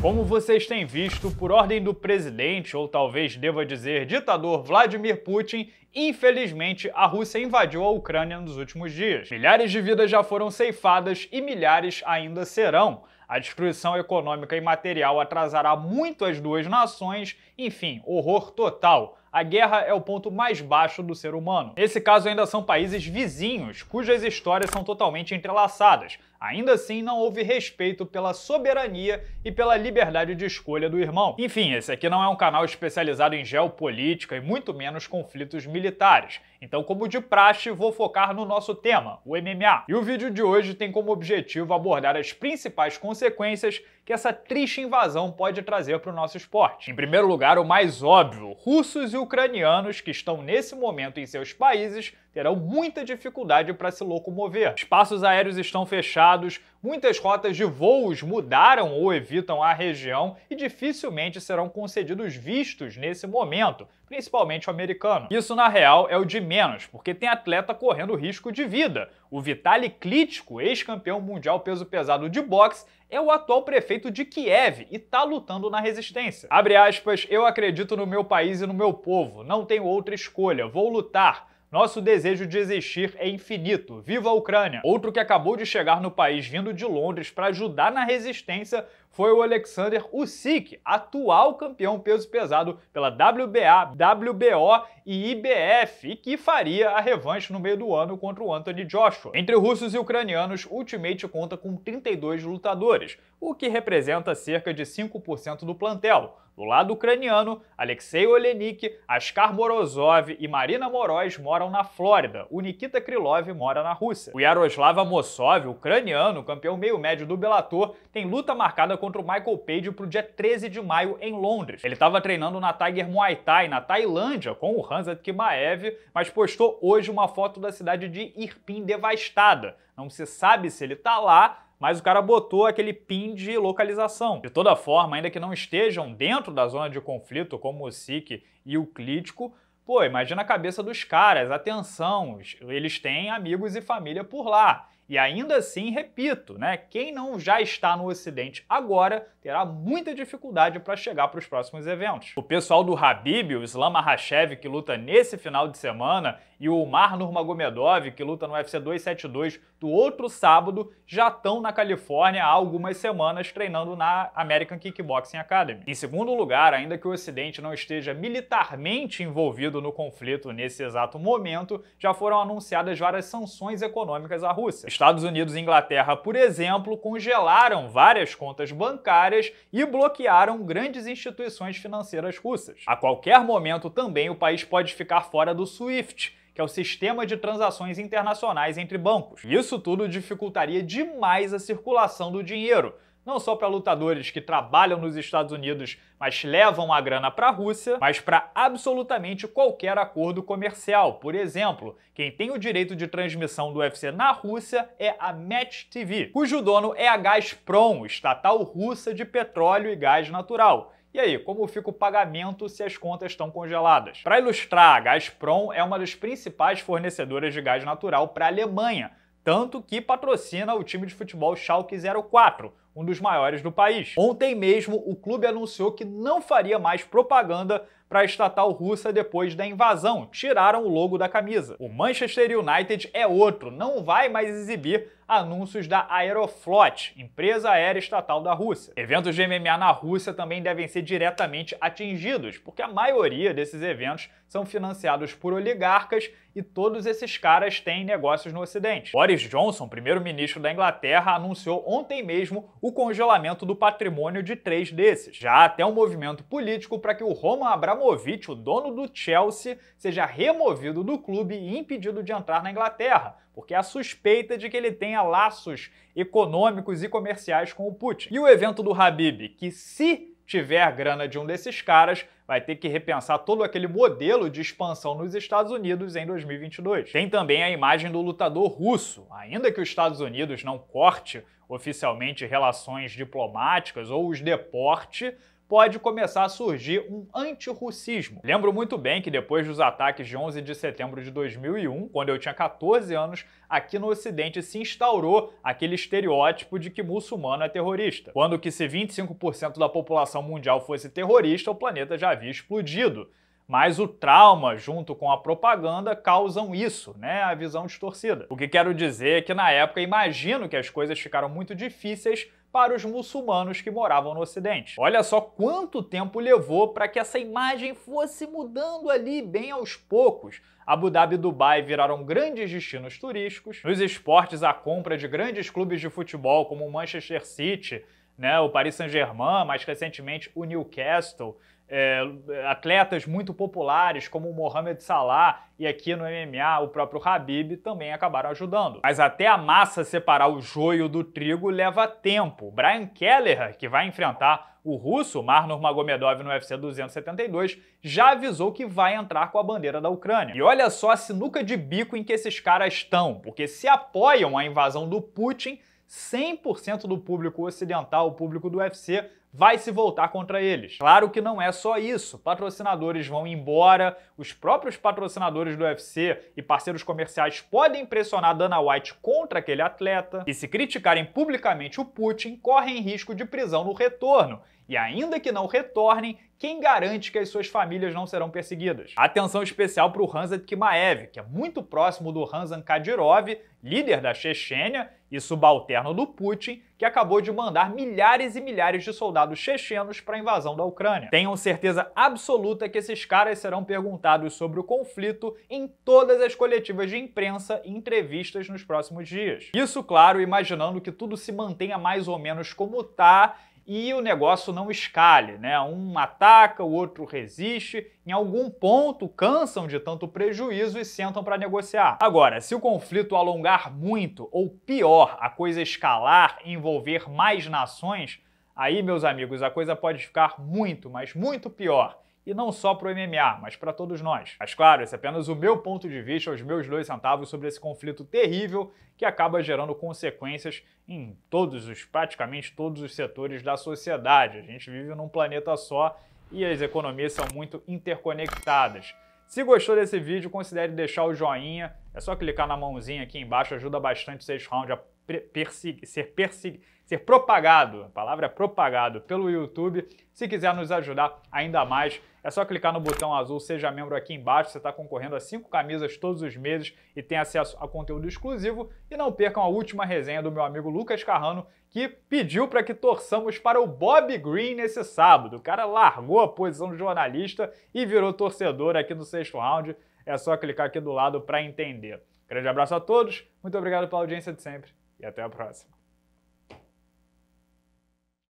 Como vocês têm visto, por ordem do presidente, ou talvez deva dizer ditador Vladimir Putin, infelizmente a Rússia invadiu a Ucrânia nos últimos dias. Milhares de vidas já foram ceifadas e milhares ainda serão. A destruição econômica e material atrasará muito as duas nações, enfim, horror total. A guerra é o ponto mais baixo do ser humano. Nesse caso, ainda são países vizinhos, cujas histórias são totalmente entrelaçadas. Ainda assim, não houve respeito pela soberania e pela liberdade de escolha do irmão. Enfim, esse aqui não é um canal especializado em geopolítica e muito menos conflitos militares. Então, como de praxe, vou focar no nosso tema, o MMA. E o vídeo de hoje tem como objetivo abordar as principais consequências que essa triste invasão pode trazer para o nosso esporte. Em primeiro lugar, o mais óbvio: russos e ucranianos que estão nesse momento em seus países terão muita dificuldade para se locomover. Espaços aéreos estão fechados, muitas rotas de voos mudaram ou evitam a região e dificilmente serão concedidos vistos nesse momento, principalmente o americano. Isso, na real, é o de menos, porque tem atleta correndo risco de vida. O Vitali Klitschko, ex-campeão mundial peso pesado de boxe, é o atual prefeito de Kiev e está lutando na resistência. Abre aspas, eu acredito no meu país e no meu povo, não tenho outra escolha, vou lutar. Nosso desejo de existir é infinito. Viva a Ucrânia! Outro que acabou de chegar no país vindo de Londres para ajudar na resistência foi o Alexander Usyk, atual campeão peso pesado pela WBA, WBO e IBF, e que faria a revanche no meio do ano contra o Anthony Joshua. Entre russos e ucranianos, Ultimate conta com 32 lutadores, o que representa cerca de 5% do plantel. Do lado ucraniano, Alexei Olenik, Askar Morozov e Marina Moroz moram na Flórida. O Nikita Krylov mora na Rússia. O Yaroslav Amosov, ucraniano, campeão meio-médio do Bellator, tem luta marcada contra o Michael Page para o dia 13 de maio em Londres. Ele estava treinando na Tiger Muay Thai na Tailândia com o Hansat Kimaev, mas postou hoje uma foto da cidade de Irpin devastada. Não se sabe se ele tá lá, mas o cara botou aquele pin de localização. De toda forma, ainda que não estejam dentro da zona de conflito, como o SIC e o Clítico, pô, imagina a cabeça dos caras, atenção, eles têm amigos e família por lá. E ainda assim, repito, né, quem não já está no Ocidente agora terá muita dificuldade para chegar para os próximos eventos. O pessoal do Habib, o Islam Makhachev, que luta nesse final de semana, e o Umar Nurmagomedov, que luta no UFC 272 do outro sábado, já estão na Califórnia há algumas semanas treinando na American Kickboxing Academy. Em segundo lugar, ainda que o Ocidente não esteja militarmente envolvido no conflito nesse exato momento, já foram anunciadas várias sanções econômicas à Rússia. Estados Unidos e Inglaterra, por exemplo, congelaram várias contas bancárias e bloquearam grandes instituições financeiras russas. A qualquer momento também o país pode ficar fora do SWIFT, que é o sistema de transações internacionais entre bancos. Isso tudo dificultaria demais a circulação do dinheiro, não só para lutadores que trabalham nos Estados Unidos, mas levam a grana para a Rússia, mas para absolutamente qualquer acordo comercial. Por exemplo, quem tem o direito de transmissão do UFC na Rússia é a Match TV, cujo dono é a Gazprom, estatal russa de petróleo e gás natural. E aí, como fica o pagamento se as contas estão congeladas? Para ilustrar, a Gazprom é uma das principais fornecedoras de gás natural para a Alemanha, tanto que patrocina o time de futebol Schalke 04, um dos maiores do país. Ontem mesmo, o clube anunciou que não faria mais propaganda para a estatal russa depois da invasão, tiraram o logo da camisa. O Manchester United é outro, não vai mais exibir anúncios da Aeroflot, empresa aérea estatal da Rússia. Eventos de MMA na Rússia também devem ser diretamente atingidos, porque a maioria desses eventos são financiados por oligarcas e todos esses caras têm negócios no Ocidente. Boris Johnson, primeiro-ministro da Inglaterra, anunciou ontem mesmo o congelamento do patrimônio de três desses. Já até um movimento político para que o Roman Abramovich Abramovich, o dono do Chelsea, seja removido do clube e impedido de entrar na Inglaterra, porque há suspeita de que ele tenha laços econômicos e comerciais com o Putin. E o evento do Habib, que se tiver grana de um desses caras, vai ter que repensar todo aquele modelo de expansão nos Estados Unidos em 2022. Tem também a imagem do lutador russo. Ainda que os Estados Unidos não corte oficialmente relações diplomáticas ou os deporte, pode começar a surgir um antirrussismo. Lembro muito bem que depois dos ataques de 11 de setembro de 2001, quando eu tinha 14 anos, aqui no Ocidente se instaurou aquele estereótipo de que muçulmano é terrorista. Quando que se 25% da população mundial fosse terrorista, o planeta já havia explodido mas o trauma junto com a propaganda causam isso, né? A visão distorcida. O que quero dizer é que na época imagino que as coisas ficaram muito difíceis para os muçulmanos que moravam no Ocidente. Olha só quanto tempo levou para que essa imagem fosse mudando ali bem aos poucos. Abu Dhabi e Dubai viraram grandes destinos turísticos. Nos esportes, a compra de grandes clubes de futebol como o Manchester City né? o Paris Saint-Germain, mais recentemente o Newcastle, é, atletas muito populares como o Mohamed Salah e aqui no MMA o próprio Habib também acabaram ajudando. Mas até a massa separar o joio do trigo leva tempo. Brian Kelleher, que vai enfrentar o russo Marnor Magomedov no UFC 272, já avisou que vai entrar com a bandeira da Ucrânia. E olha só a sinuca de bico em que esses caras estão, porque se apoiam a invasão do Putin, 100% do público ocidental, o público do UFC, vai se voltar contra eles. Claro que não é só isso. Patrocinadores vão embora, os próprios patrocinadores do UFC e parceiros comerciais podem pressionar Dana White contra aquele atleta. E se criticarem publicamente o Putin, correm risco de prisão no retorno. E ainda que não retornem, quem garante que as suas famílias não serão perseguidas? Atenção especial para o Ramzan Kimaev, que é muito próximo do Ramzan Kadyrov, líder da Chechênia, e subalterno do Putin, que acabou de mandar milhares e milhares de soldados chechenos para a invasão da Ucrânia. Tenham certeza absoluta que esses caras serão perguntados sobre o conflito em todas as coletivas de imprensa e entrevistas nos próximos dias. Isso, claro, imaginando que tudo se mantenha mais ou menos como está e o negócio não escale, né? Um ataca, o outro resiste, em algum ponto cansam de tanto prejuízo e sentam para negociar. Agora, se o conflito alongar muito ou pior, a coisa escalar, envolver mais nações, aí, meus amigos, a coisa pode ficar muito, mas muito pior e não só para o MMA, mas para todos nós. Mas claro, esse é apenas o meu ponto de vista, os meus dois centavos sobre esse conflito terrível que acaba gerando consequências em todos os, praticamente todos os setores da sociedade. A gente vive num planeta só e as economias são muito interconectadas. Se gostou desse vídeo, considere deixar o joinha. É só clicar na mãozinha aqui embaixo, ajuda bastante o 6 Round a persegui, ser, persegui, ser propagado, a palavra é propagado pelo YouTube. Se quiser nos ajudar ainda mais, é só clicar no botão azul Seja Membro aqui embaixo. Você está concorrendo a cinco camisas todos os meses e tem acesso a conteúdo exclusivo. E não percam a última resenha do meu amigo Lucas Carrano, que pediu para que torçamos para o Bob Green nesse sábado. O cara largou a posição de jornalista e virou torcedor aqui no sexto round. É só clicar aqui do lado para entender. Grande abraço a todos, muito obrigado pela audiência de sempre e até a próxima.